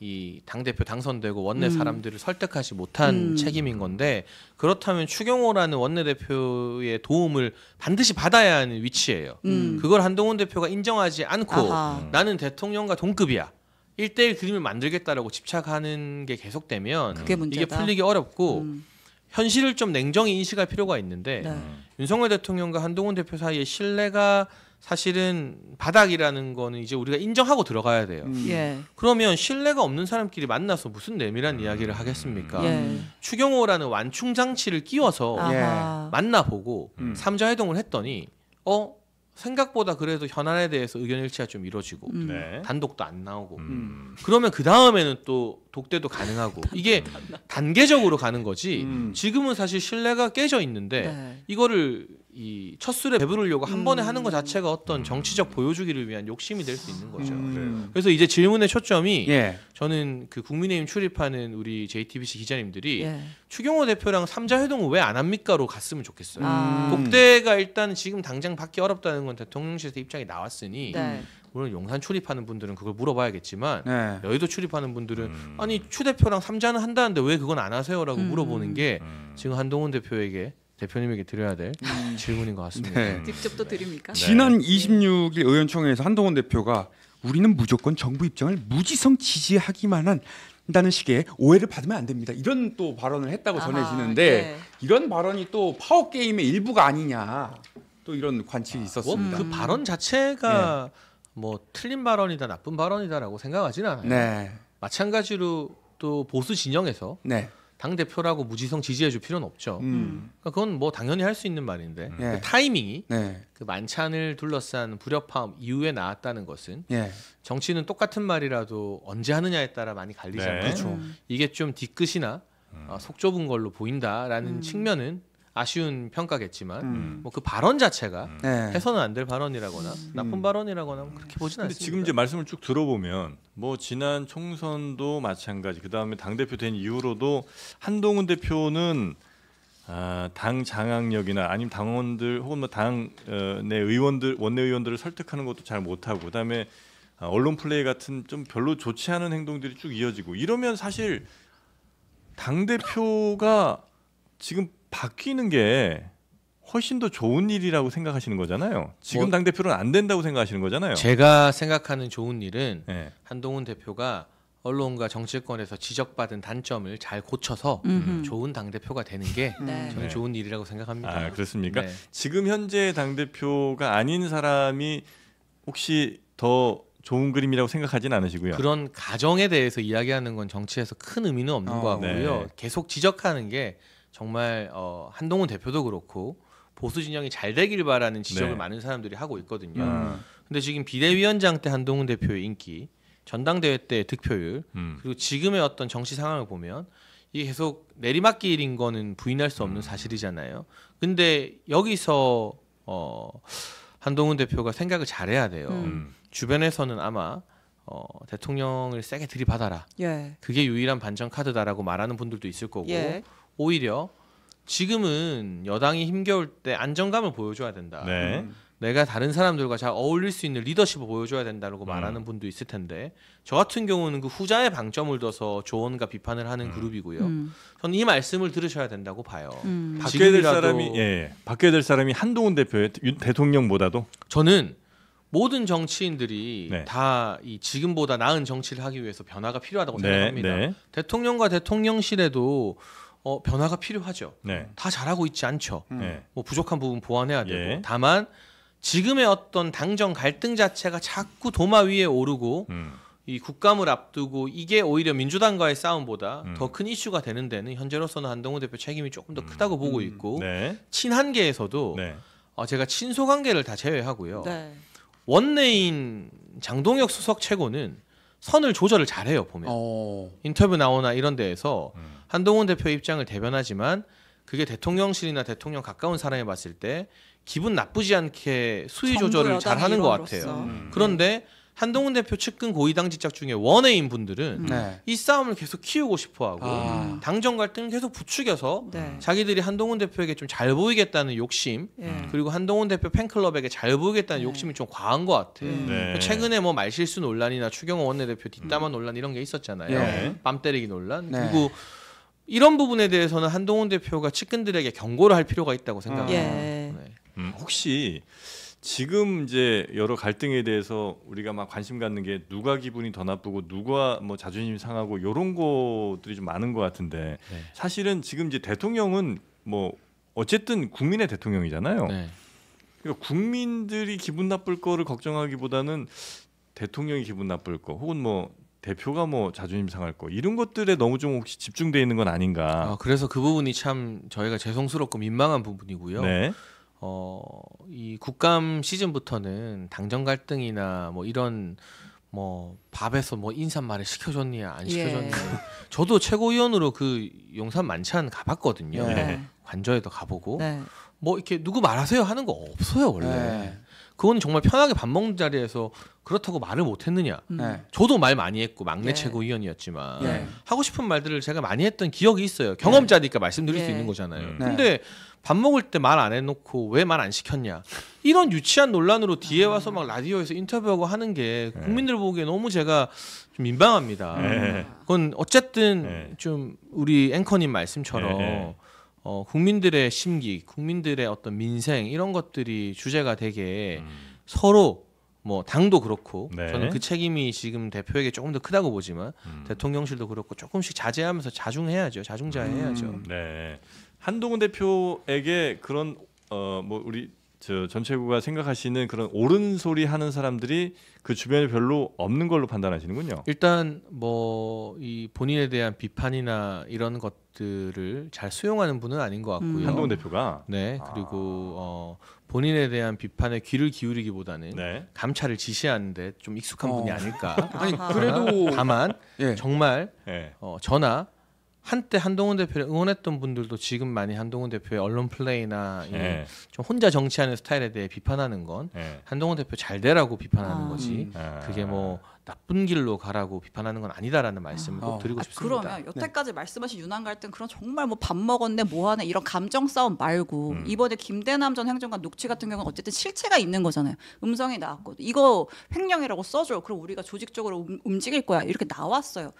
Speaker 1: 이 당 대표 당선되고 원내 음. 사람들을 설득하지 못한 음. 책임인 건데 그렇다면 추경호라는 원내 대표의 도움을 반드시 받아야 하는 위치예요. 음. 그걸 한동훈 대표가 인정하지 않고 아하. 음. 나는 대통령과 동급이야. 일대일 그림을 만들겠다라고 집착하는 게 계속되면 이게 풀리기 어렵고 음. 현실을 좀 냉정히 인식할 필요가 있는데 네. 윤석열 대통령과 한동훈 대표 사이의 신뢰가 사실은 바닥이라는 거는 이제 우리가 인정하고 들어가야 돼요. 음. 예. 그러면 신뢰가 없는 사람끼리 만나서 무슨 내밀한 음. 이야기를 하겠습니까? 예. 추경호라는 완충 장치를 끼워서 아하. 만나보고 음. 삼자 회동을 했더니 어 생각보다 그래도 현안에 대해서 의견 일치가 좀 이루어지고 음. 네. 단독도 안 나오고 음. 그러면 그 다음에는 또 독대도 가능하고 <laughs> 이게 단계적으로 가는 거지 음. 지금은 사실 신뢰가 깨져 있는데 네. 이거를 이 첫술에 배부르려고 한 번에 하는 것 음. 자체가 어떤 정치적 보여주기를 위한 욕심이 될 수 있는 거죠. 음. 음. 그래서 이제 질문의 초점이 예. 저는 그 국민의힘 출입하는 우리 JTBC 기자님들이 예. 추경호 대표랑 삼자 회동을 왜 안 합니까로 갔으면 좋겠어요. 아. 독대가 일단 지금 당장 받기 어렵다는 건 대통령실에서 입장이 나왔으니 네. 물론 용산 출입하는 분들은 그걸 물어봐야겠지만 네. 여의도 출입하는 분들은 음. 아니 추 대표랑 삼자는 한다는데 왜 그건 안 하세요라고 음. 물어보는 게 음. 지금 한동훈 대표에게 대표님에게 드려야 될 음. 질문인 것 같습니다. 네. 음.
Speaker 4: 직접 또 드립니까? 네. 지난
Speaker 3: 26일 의원총회에서 한동훈 대표가 우리는 무조건 정부 입장을 무지성 지지하기만 한 다는 식의 오해를 받으면 안 됩니다. 이런 또 발언을 했다고 아하, 전해지는데 네. 이런 발언이 또 파워 게임의 일부가 아니냐 또 이런 관측이 아, 있었습니다. 뭐그 발언 자체가 네. 뭐 틀린 발언이다 나쁜 발언이다라고
Speaker 1: 생각하지는 않아요. 네. 마찬가지로 또 보수 진영에서 네. 당 대표라고 무지성 지지해 줄 필요는 없죠. 음. 그러니까 그건 뭐 당연히 할 수 있는 말인데 음. 그 타이밍이 네. 그 만찬을 둘러싼 불협화음 이후에 나왔다는 것은 예. 정치는 똑같은 말이라도 언제 하느냐에 따라 많이 갈리잖아요. 네. 그렇죠. 이게 좀 뒤끝이나 음. 속 좁은 걸로 보인다라는 음. 측면은 아쉬운 평가겠지만 음. 음. 뭐그 발언 자체가 음. 네. 해서는 안 될 발언이라거나 음. 나쁜 음. 발언이라거나 뭐 그렇게 보진 않습니다. 지금
Speaker 2: 이제 말씀을 쭉 들어보면 뭐 지난 총선도 마찬가지 그다음에 당 대표 된 이후로도 한동훈 대표는 아, 당 장악력이나 아니면 당원들 혹은 뭐 당내 어, 의원들 원내 의원들을 설득하는 것도 잘 못하고 그다음에 언론 플레이 같은 좀 별로 좋지 않은 행동들이 쭉 이어지고 이러면 사실 당 대표가 지금 바뀌는 게 훨씬 더 좋은 일이라고 생각하시는 거잖아요. 지금 뭐, 당 대표는 안 된다고 생각하시는 거잖아요. 제가 생각하는 좋은 일은 네.
Speaker 1: 한동훈 대표가 언론과 정치권에서 지적받은 단점을 잘 고쳐서 음. 음흠.
Speaker 2: 좋은 당 대표가 되는 게 음. 네. 저는 네. 좋은 일이라고 생각합니다. 아, 그렇습니까? 네. 지금 현재 당 대표가 아닌 사람이 혹시 더 좋은 그림이라고 생각하진 않으시고요. 그런 가정에 대해서 이야기하는 건 정치에서 큰 의미는 없는 어, 거고요 네. 계속 지적하는
Speaker 1: 게 정말 어, 한동훈 대표도 그렇고 보수 진영이 잘 되길 바라는 지적을 네. 많은 사람들이 하고 있거든요. 그런데 음. 지금 비대위원장 때 한동훈 대표의 인기, 전당대회 때 득표율, 음. 그리고 지금의 어떤 정치 상황을 보면 이게 계속 내리막길인 거는 부인할 수 없는 음. 사실이잖아요. 근데 여기서 어 한동훈 대표가 생각을 잘해야 돼요. 음. 음. 주변에서는 아마 어, 대통령을 세게 들이받아라. 예. 그게 유일한 반전 카드다라고 말하는 분들도 있을 거고 예. 오히려 지금은 여당이 힘겨울 때 안정감을 보여줘야 된다. 네. 내가 다른 사람들과 잘 어울릴 수 있는 리더십을 보여줘야 된다고 음. 말하는 분도 있을 텐데 저 같은 경우는 그후자의 방점을 둬서 조언과 비판을 하는 음. 그룹이고요. 음. 저는 이 말씀을 들으셔야 된다고 봐요. 음. 바뀌어야 될 사람이 예,
Speaker 2: 예. 바뀌어야 될 사람이 한동훈 대표의 대통령보다도 저는
Speaker 1: 모든 정치인들이 네. 다이 지금보다 나은 정치를 하기 위해서 변화가 필요하다고 네, 생각합니다. 네. 대통령과 대통령실에도 어, 변화가 필요하죠. 네. 다 잘하고 있지 않죠. 음. 네. 뭐 부족한 부분 보완해야 되고 예. 다만 지금의 어떤 당정 갈등 자체가 자꾸 도마 위에 오르고 음. 이 국감을 앞두고 이게 오히려 민주당과의 싸움보다 음. 더큰 이슈가 되는 데는 현재로서는 한동훈 대표 책임이 조금 더 음. 크다고 음. 보고 있고 네. 친한계에서도 네. 어, 제가 친소관계를 다 제외하고요. 네. 원내인 장동혁 수석 최고는 선을 조절을 잘해요 보면 오. 어. 인터뷰 나오나 이런 데에서 음. 한동훈 대표 입장을 대변하지만 그게 대통령실이나 대통령 가까운 사람이 봤을 때 기분 나쁘지 않게 수위 조절을 잘하는 것 같아요. 음. 그런데 음. 한동훈 대표 측근 고위당직자 중에 원외인 분들은 음. 네. 이 싸움을 계속 키우고 싶어하고 아. 당정 갈등을 계속 부추겨서 네. 자기들이 한동훈 대표에게 좀 잘 보이겠다는 욕심 네. 그리고 한동훈 대표 팬클럽에게 잘 보이겠다는 네. 욕심이 좀 과한 것 같아요. 음. 네. 뭐 최근에 뭐 말실수 논란이나 추경호 원내대표 음. 뒷담화 음. 논란 이런 게 있었잖아요. 뺨 예. 때리기 논란 네. 그리고 이런 부분에 대해서는 한동훈 대표가 측근들에게 경고를 할 필요가 있다고
Speaker 2: 생각합니다. 아. 음, 혹시 지금 이제 여러 갈등에 대해서 우리가 막 관심 갖는 게 누가 기분이 더 나쁘고 누가 뭐 자존심 상하고 이런 것들이 좀 많은 것 같은데 네. 사실은 지금 이제 대통령은 뭐 어쨌든 국민의 대통령이잖아요. 네. 그러니까 국민들이 기분 나쁠 거를 걱정하기보다는 대통령이 기분 나쁠 거 혹은 뭐 대표가 뭐 자존심 상할 거 이런 것들에 너무 좀 혹시 집중돼 있는 건 아닌가. 아, 그래서 그 부분이 참 저희가 죄송스럽고 민망한 부분이고요. 네. 어, 이
Speaker 1: 국감 시즌부터는 당정 갈등이나 뭐 이런 뭐 밥에서 뭐 인사말을 시켜줬냐 안 시켜줬냐 예. 저도 최고위원으로 그 용산 만찬 가봤거든요 네. 관저에도 가보고 네. 뭐 이렇게 누구 말하세요 하는 거 없어요 원래 네. 그건 정말 편하게 밥 먹는 자리에서 그렇다고 말을 못했느냐. 음. 네. 저도 말 많이 했고 막내 네. 최고위원이었지만 네. 하고 싶은 말들을 제가 많이 했던 기억이 있어요. 경험자니까 예. 말씀드릴 수 있는 거잖아요. 음. 근데 네. 밥 먹을 때 말 안 해놓고 왜 말 안 시켰냐 이런 유치한 논란으로 뒤에 아. 와서 막 라디오에서 인터뷰하고 하는 게 국민들 보기에 너무 제가 좀 민망합니다. 그건 어쨌든 좀 우리 앵커님 말씀처럼 어, 국민들의 심기, 국민들의 어떤 민생 이런 것들이 주제가 되게 음. 서로 뭐 당도 그렇고 네. 저는 그 책임이 지금 대표에게 조금 더 크다고 보지만 음. 대통령실도 그렇고 조금씩 자제하면서 자중해야죠, 자중자해야죠. 음.
Speaker 2: 네, 한동훈 대표에게 그런 어 뭐 우리 저 전체구가 생각하시는 그런 옳은 소리 하는 사람들이 그 주변에 별로 없는 걸로 판단하시는군요. 일단 뭐이 본인에 대한 비판이나 이런 것들을
Speaker 1: 잘 수용하는 분은 아닌 것 같고요. 음. 한동 대표가 네 아. 그리고 어, 본인에 대한 비판에 귀를 기울이기보다는 네. 감찰을 지시하는데 좀 익숙한 어. 분이 아닐까. 아니 그래도 <laughs> 다만 예. 정말 예. 어, 저나 한때 한동훈 대표를 응원했던 분들도 지금 많이 한동훈 대표의 언론 플레이나 예. 좀 혼자 정치하는 스타일에 대해 비판하는 건 예. 한동훈 대표 잘 되라고 비판하는 아. 거지 음. 예. 그게 뭐 나쁜 길로 가라고 비판하는 건 아니다라는 말씀을 아. 꼭 드리고 아, 싶습니다. 그러면 네. 여태까지
Speaker 4: 네. 말씀하신 유난 갈등 그런 정말 뭐 밥 먹었네 뭐하네 이런 감정 싸움 말고 음. 이번에 김대남 전 행정관 녹취 같은 경우는 어쨌든 실체가 있는 거잖아요. 음성이 나왔고 이거 횡령이라고 써줘. 그럼 우리가 조직적으로 음, 움직일 거야 이렇게 나왔어요.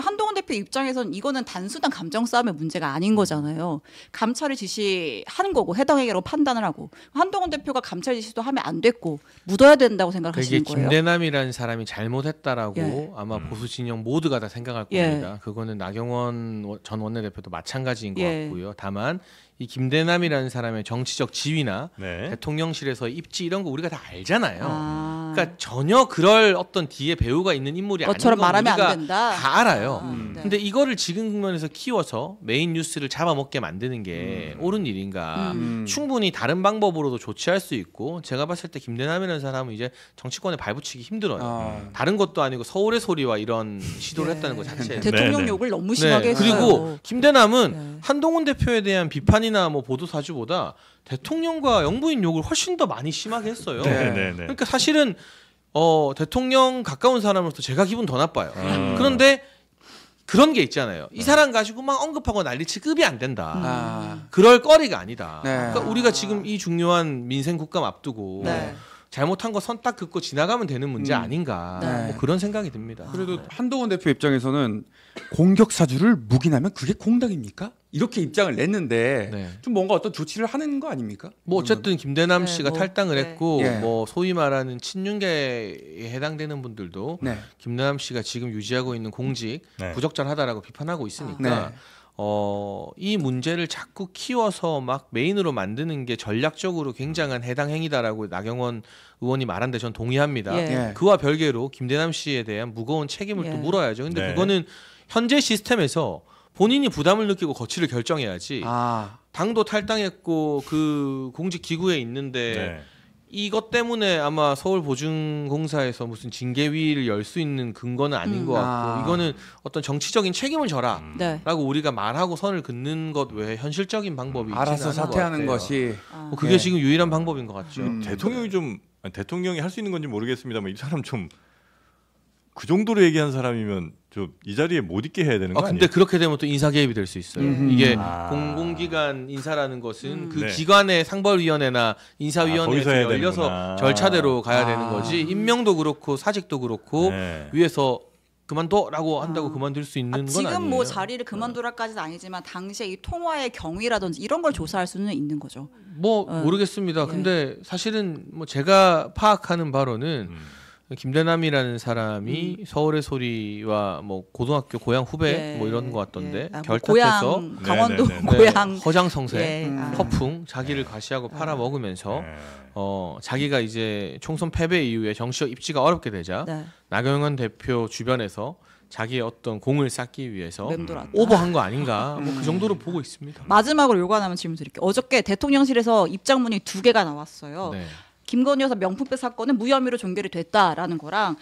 Speaker 4: 한동훈 대표 입장에선 이거는 단순한 감정 싸움의 문제가 아닌 거잖아요. 감찰을 지시하는 거고 해당 에게로 판단을 하고 한동훈 대표가 감찰 지시도 하면 안 됐고 묻어야 된다고 생각하시는 그게 거예요.
Speaker 1: 김대남이라는 사람이 잘못했다라고 예. 아마 음. 보수 진영 모두가 다 생각할 예. 겁니다. 예. 그거는 나경원 전 원내대표도 마찬가지인 것 예. 같고요. 다만 이 김대남이라는 사람의 정치적 지위나 네. 대통령실에서 입지 이런 거 우리가 다 알잖아요.
Speaker 3: 아.
Speaker 1: 그러니까 전혀 그럴 어떤 뒤에 배우가 있는 인물이 아닌 건 우리가 다 알아요. 아, 음. 네. 근데 이거를 지금 국면에서 키워서 메인 뉴스를 잡아먹게 만드는 게 음. 옳은 일인가? 음. 음. 충분히 다른 방법으로도 조치할 수 있고 제가 봤을 때 김대남이라는 사람은 이제 정치권에 발붙이기 힘들어요. 아. 다른 것도 아니고 서울의 소리와 이런 시도를 네. 했다는 것 자체. 대통령 네, 네. 욕을 너무 심하게 네. 했어요. 그리고 김대남은 네. 한동훈 대표에 대한 비판이 비난이나 뭐 보도 사주보다 대통령과 영부인 욕을 훨씬 더 많이 심하게 했어요. 네, 네, 네, 네. 그러니까 사실은 어 대통령 가까운 사람으로서 제가 기분 더 나빠요. 음. 그런데 그런 게 있잖아요. 이 사람 가지고 막 언급하고 난리치 급이 안 된다. 음. 아. 그럴 거리가 아니다. 네. 그러니까 우리가 지금 이 중요한 민생 국감 앞두고 네. 잘못한 거 선 딱 긋고 지나가면 되는 문제 음. 아닌가 네. 뭐 그런 생각이 듭니다.
Speaker 3: 그래도 한동훈 대표 입장에서는 공격 사주를 묵인하면 그게 공당입니까? 이렇게 입장을 냈는데 네. 좀 뭔가 어떤 조치를 하는 거 아닙니까? 뭐 어쨌든 김대남 네, 씨가 뭐, 탈당을 네. 했고 예. 뭐
Speaker 1: 소위 말하는 친윤계에 해당되는 분들도 네. 김대남 씨가 지금 유지하고 있는 공직 네. 부적절하다라고 비판하고 있으니까 네. 어, 이 문제를 자꾸 키워서 막 메인으로 만드는 게 전략적으로 굉장한 해당 행위다라고 나경원 의원이 말한데 전 동의합니다. 예. 예. 그와 별개로 김대남 씨에 대한 무거운 책임을 예. 또 물어야죠. 근데 그거는 현재 시스템에서 본인이 부담을 느끼고 거취를 결정해야지 아. 당도 탈당했고 그 공직 기구에 있는데 네. 이것 때문에 아마 서울 보증공사에서 무슨 징계위를 열 수 있는 근거는 아닌 음. 것 같고 아. 이거는 어떤 정치적인 책임을 져라라고 음. 네. 우리가 말하고 선을 긋는
Speaker 2: 것 외에 현실적인 음. 방법이 음. 알아서 사퇴하는 것같 아. 뭐 그게 네. 지금 유일한 방법인 것 같죠. 음. 대통령이 좀 아니, 대통령이 할 수 있는 건지 모르겠습니다만 이 사람 좀 그 정도로 얘기한 사람이면 좀이 자리에 못 있게 해야 되는 거 아, 아니에요? 그렇게 되면 또 인사 개입이 될 수 있어요. 음. 이게 아.
Speaker 1: 공공기관 인사라는 것은 음. 그 네.
Speaker 2: 기관의 상벌위원회나 인사위원회에서 아,
Speaker 1: 열려서 되는구나. 절차대로 가야 아. 되는 거지 임명도 그렇고 사직도 그렇고 네. 위에서 그만둬라고 한다고 아. 그만둘 수 있는 아, 건 지금 뭐 아니에요. 뭐 자리를
Speaker 4: 어. 그만두라까지는 아니지만 당시에 이 통화의 경위라든지 이런 걸 조사할 수는 있는 거죠. 뭐 어. 모르겠습니다.
Speaker 1: 예. 근데 사실은 뭐 제가 파악하는 바로는. 음. 김대남이라는 사람이 음. 서울의 소리와 뭐 고등학교 고향 후배 예. 뭐 이런 거 같던데 예. 아, 뭐 결탁해서 고향, 강원도 네 고향 네. 허장성세 예. 아. 허풍 자기를 과시하고 팔아 아. 먹으면서 네. 어 자기가 이제 총선 패배 이후에 정치적 입지가 어렵게 되자 네. 나경원 대표 주변에서 자기의 어떤 공을 쌓기 위해서 맴돌았다. 오버한 거 아닌가 음. 뭐그 정도로
Speaker 4: 보고 있습니다. 마지막으로 요거 하나만 질문 드릴게요. 어저께 대통령실에서 입장문이 두 개가 나왔어요. 네. 김건희 여사 명품백 사건은 무혐의로 종결이 됐다라는 거랑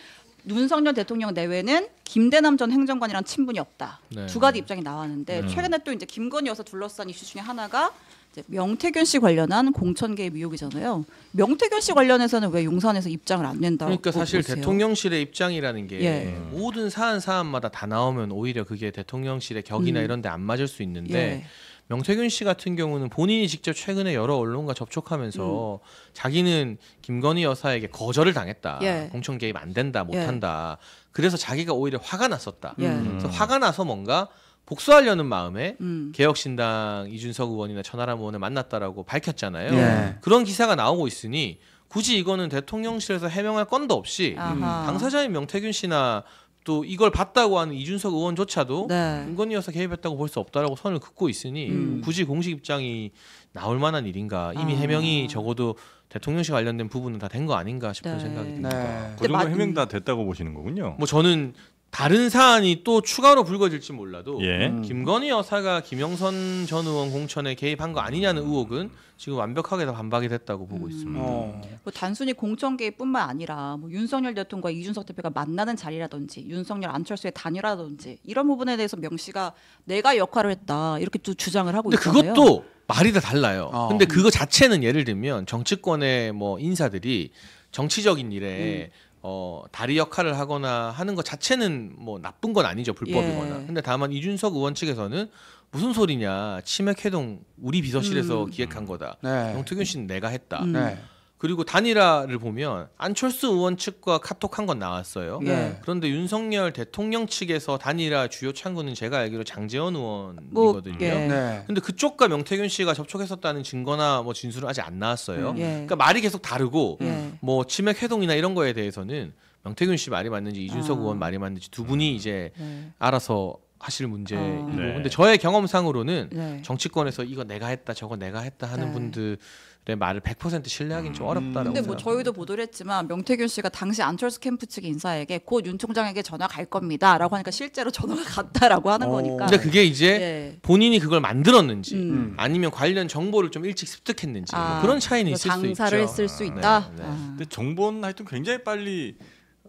Speaker 4: 윤석열 대통령 내외는 김대남 전 행정관이랑 친분이 없다. 네. 두 가지 입장이 나왔는데 음. 최근에 또 이제 김건희 여사 둘러싼 이슈 중에 하나가 이제 명태균 씨 관련한 공천개의 미혹이잖아요. 명태균 씨 관련해서는 왜 용산에서 입장을 안 낸다고? 그러니까 사실 보세요?
Speaker 1: 대통령실의 입장이라는 게 예. 모든 사안 사안마다 다 나오면 오히려 그게 대통령실의 격이나 음. 이런 데 안 맞을 수 있는데 예. 명태균 씨 같은 경우는 본인이 직접 최근에 여러 언론과 접촉하면서 음. 자기는 김건희 여사에게 거절을 당했다. 예. 공천 개입 안 된다, 예. 못 한다. 그래서 자기가 오히려 화가 났었다. 예. 음. 그래서 화가 나서 뭔가 복수하려는 마음에 음. 개혁신당 이준석 의원이나 천하람 의원을 만났다라고 밝혔잖아요. 예. 그런 기사가 나오고 있으니 굳이 이거는 대통령실에서 해명할 건도 없이 아하. 당사자인 명태균 씨나 또 이걸 봤다고 하는 이준석 의원조차도 네. 김건희 여사 개입했다고 볼 수 없다라고 선을 긋고 있으니 음. 굳이 공식 입장이 나올 만한 일인가 이미 아. 해명이 적어도 대통령실 관련된 부분은 다 된 거 아닌가 싶은 네. 생각이 네. 듭니다. 네. 그 정도 해명 다
Speaker 2: 됐다고 보시는 거군요.
Speaker 1: 뭐 저는 다른 사안이 또 추가로 불거질지 몰라도 예. 음. 김건희 여사가 김영선 전 의원 공천에 개입한 거 아니냐는 음. 의혹은 지금 완벽하게 다 반박이 됐다고 보고 음. 있습니다. 어.
Speaker 4: 뭐 단순히 공천 개입뿐만 아니라 뭐 윤석열 대통령과 이준석 대표가 만나는 자리라든지 윤석열 안철수의 단일화라든지 이런 부분에 대해서 명시가 내가 역할을 했다 이렇게 또 주장을 하고 있잖아요. 그것도
Speaker 1: 말이 다 달라요. 어. 근데 그거 자체는 예를 들면 정치권의 뭐 인사들이 정치적인 일에 음. 어, 다리 역할을 하거나 하는 것 자체는 뭐 나쁜 건 아니죠 불법이거나. 예. 근데 다만 이준석 의원 측에서는 무슨 소리냐 치맥 해동 우리 비서실에서 음. 기획한 거다. 네. 영특윤 씨는 내가 했다. 음. 네. 그리고 단일화를 보면 안철수 의원 측과 카톡한 건 나왔어요. 네. 그런데 윤석열 대통령 측에서 단일화 주요 창구는 제가 알기로 장재원 뭐, 의원이거든요. 뭐, 예. 네. 근데 그쪽과 명태균 씨가 접촉했었다는 증거나 뭐 진술은 아직 안 나왔어요. 음, 예. 그러니까 말이 계속 다르고 음. 뭐 치맥 회동이나 이런 거에 대해서는 명태균 씨 말이 맞는지 이준석 아. 의원 말이 맞는지 두 분이 음. 이제 네. 알아서 하실 문제이고 아. 네. 근데 저의 경험상으로는 네. 정치권에서 이거 내가 했다 저거 내가 했다 하는 네. 분들 의 말을 100% 신뢰하기는 좀 음. 어렵다라고. 근데 뭐 생각합니다.
Speaker 4: 저희도 보도를 했지만 명태균 씨가 당시 안철수 캠프 측 인사에게 곧 윤 총장에게 전화 갈 겁니다라고 하니까 실제로 전화가 갔다라고 하는 어. 거니까. 근데 그게
Speaker 1: 이제 예. 본인이 그걸 만들었는지
Speaker 4: 음.
Speaker 3: 음.
Speaker 2: 아니면 관련 정보를 좀 일찍 습득했는지 뭐 아, 뭐 그런 차이는 있을 수 있죠. 장사를 했을 수 네, 있다. 네, 네. 아. 근데 정보는 하여튼 굉장히 빨리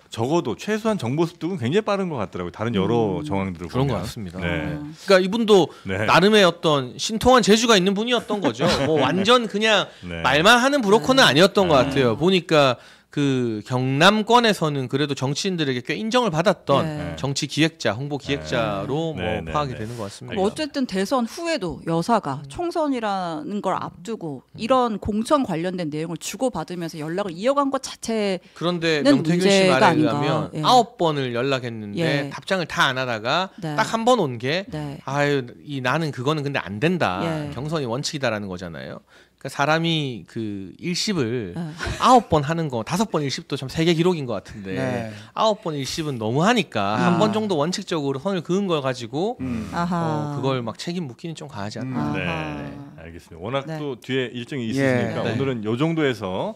Speaker 2: 적어도 최소한 정보 습득은 굉장히 빠른 것 같더라고요. 다른 여러 음. 정황들을 그런 보면. 것 같습니다. 네. 네. 음.
Speaker 1: 그러니까 이분도 네. 나름의 어떤 신통한 재주가 있는 분이었던 거죠. 뭐 <laughs> 완전 그냥 네. 말만 하는 브로커는 음. 아니었던 것 음. 같아요. 보니까 그 경남권에서는 그래도 정치인들에게 꽤 인정을 받았던 네. 네. 정치 기획자, 홍보 네. 기획자로 뭐 네. 뭐 파악이 되는 것 같습니다. 뭐
Speaker 4: 어쨌든 대선 후에도 여사가 음. 총선이라는 걸 앞두고 음. 이런 공천 관련된 내용을 주고 받으면서 연락을 이어간 것 자체
Speaker 1: 그런데 명태균 씨 말에 아닌가. 의하면 예. 아홉 번을 연락했는데 예. 답장을 다 안 하다가 네. 딱한 번 온게 아유 이 나는 그거는 근데 안 된다 예. 경선이 원칙이다라는 거잖아요. 그러니까 사람이 그 일십을 어. 아홉 번 하는 거 다섯 번 일십도 참 세계 기록인 것 같은데 네. 아홉 네. 번 일십은 너무 하니까 아. 한번 정도 원칙적으로 선을 그은 걸 가지고 음. 어, 그걸 막 책임 묻기는 좀 과하지 않나. 음. 네,
Speaker 2: 네. 알겠습니다. 워낙 네. 또 뒤에 일정이 있으니까 예. 네. 오늘은 요 정도에서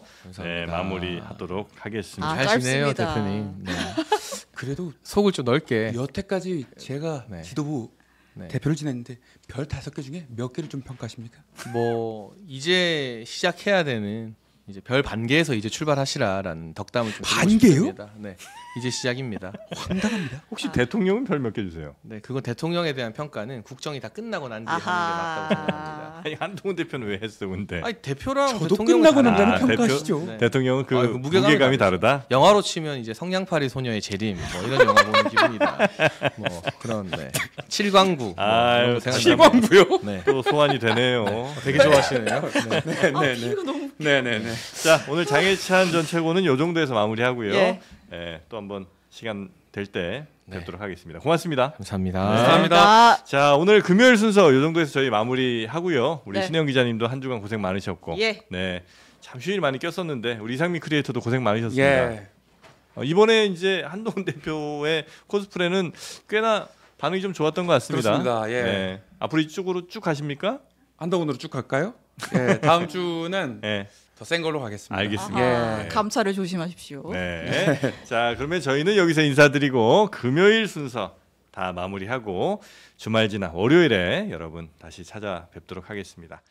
Speaker 2: 마무리하도록 하겠습니다. 아, 잘 지내요 대표님. <laughs> 그래도 속을 좀 넓게.
Speaker 3: 여태까지 제가 지도부 네. 대표를 지냈는데 별 다섯 개 중에 몇 개를 좀 평가하십니까?
Speaker 1: 뭐 이제 시작해야 되는 이제 별 반개에서 이제 출발하시라라는 덕담을 좀 반개요? 네. 이제 시작입니다. 황당합니다.
Speaker 2: 혹시 아. 대통령은 별몇개 주세요?
Speaker 1: 네, 그건 대통령에 대한 평가는 국정이 다 끝나고 난 뒤에 아하. 하는 게 맞다고 생각합니다. <laughs> 아니 한동훈 대표는
Speaker 2: 왜 했어 근데? 아니 대표랑 저도 끝나고 난 다는 평가시죠. 대표, 네. 대통령은 그, 아, 무게감이, 무게감이
Speaker 1: 다르다. 영화로 치면 이제 성냥팔이 소녀의 재림 뭐 이런 영화 보는
Speaker 2: 기분이다. 뭐 그런 네. 칠광구. 뭐 아, 칠광구요? 네. 또 소환이 되네요. 네. 되게 좋아하시네요. 네, 네, 네. 네. 네, 아, 네, 네, 네, 자, 오늘 장해찬 전 최고는 요 정도에서 마무리하고요. 예. 예, 또 한번 시간 될때 네. 뵙도록 하겠습니다. 고맙습니다. 네. 감사합니다. 감사합니다. 자 오늘 금요일 순서 이 정도에서 저희 마무리 하고요. 우리 네. 신영 기자님도 한 주간 고생 많으셨고, 예. 네, 참 휴일 많이 꼈었는데 우리 이상민 크리에이터도 고생 많으셨습니다. 예. 어, 이번에 이제 한동훈 대표의 코스프레는 꽤나 반응이 좀 좋았던 것 같습니다. 그렇습니다. 예. 네. 앞으로 이쪽으로 쭉 가십니까? 한동훈으로 쭉 갈까요? 예, 다음 <laughs>
Speaker 3: 주는 예. 더센 걸로 가겠습니다. 알겠습니다.
Speaker 2: 아하, 예.
Speaker 4: 감차를 조심하십시오. 네.
Speaker 2: 네. 자, 그러면 저희는 여기서 인사드리고 금요일 순서 다 마무리하고 주말 지나 월요일에 여러분 다시 찾아뵙도록 하겠습니다.